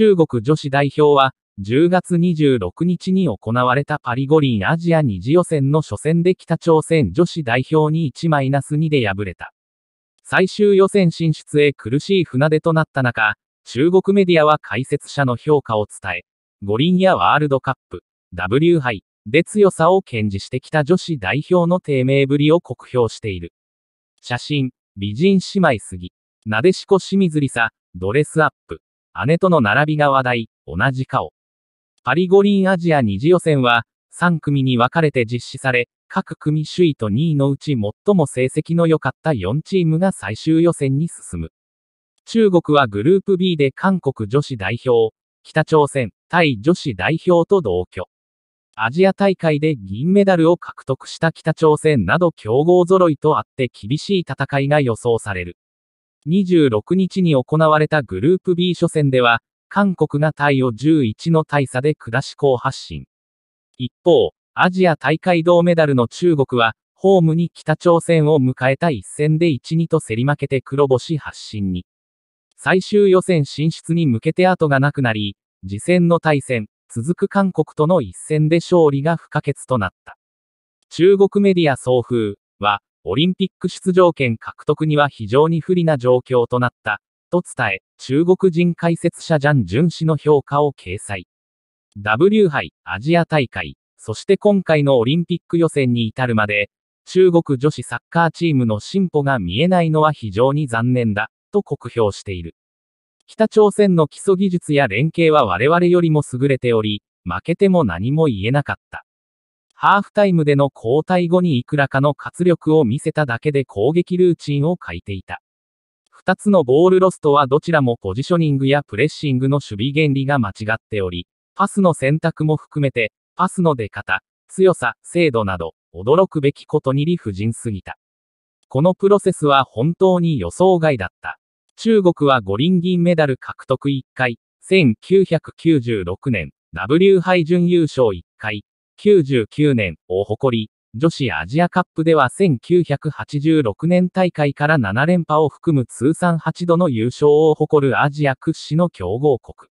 中国女子代表は、10月26日に行われたパリ五輪アジア二次予選の初戦で北朝鮮女子代表に1-2マイナスで敗れた。最終予選進出へ苦しい船出となった中、中国メディアは解説者の評価を伝え、五輪やワールドカップ、W 杯で強さを堅持してきた女子代表の低迷ぶりを酷評している。写真、美人姉妹すぎ、なでしこ清水梨沙、ドレスアップ。姉との並びが話題、同じ顔。パリ五輪アジア二次予選は、3組に分かれて実施され、各組首位と2位のうち最も成績の良かった4チームが最終予選に進む。中国はグループ B で韓国女子代表、北朝鮮、タイ女子代表と同居。アジア大会で銀メダルを獲得した北朝鮮など強豪揃いとあって厳しい戦いが予想される。26日に行われたグループ B 初戦では、韓国がタイを11の大差で下し好発進。一方、アジア大会銅メダルの中国は、ホームに北朝鮮を迎えた一戦で1-2と競り負けて黒星発進に。最終予選進出に向けて後がなくなり、次戦の対戦、続く韓国との一戦で勝利が不可欠となった。中国メディア総風は、オリンピック出場権獲得には非常に不利な状況となった、と伝え、中国人解説者ジャン・ジュン氏の評価を掲載。W 杯、アジア大会、そして今回のオリンピック予選に至るまで、中国女子サッカーチームの進歩が見えないのは非常に残念だ、と酷評している。北朝鮮の基礎技術や連携は我々よりも優れており、負けても何も言えなかった。ハーフタイムでの交代後にいくらかの活力を見せただけで攻撃ルーチンを欠いていた。2つのボールロストはどちらもポジショニングやプレッシングの守備原理が間違っており、パスの選択も含めて、パスの出方、強さ、精度など、驚くべきことに理不尽すぎた。このプロセスは本当に予想外だった。中国は五輪銀メダル獲得1回、1996年、W 杯準優勝1回、1999年を誇り、女子アジアカップでは1986年大会から7連覇を含む通算8度の優勝を誇るアジア屈指の強豪国。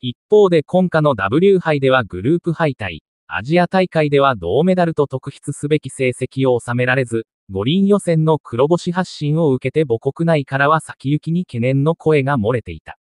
一方で今夏の W 杯ではグループ敗退、アジア大会では銅メダルと特筆すべき成績を収められず、五輪予選の黒星発進を受けて母国内からは先行きに懸念の声が漏れていた。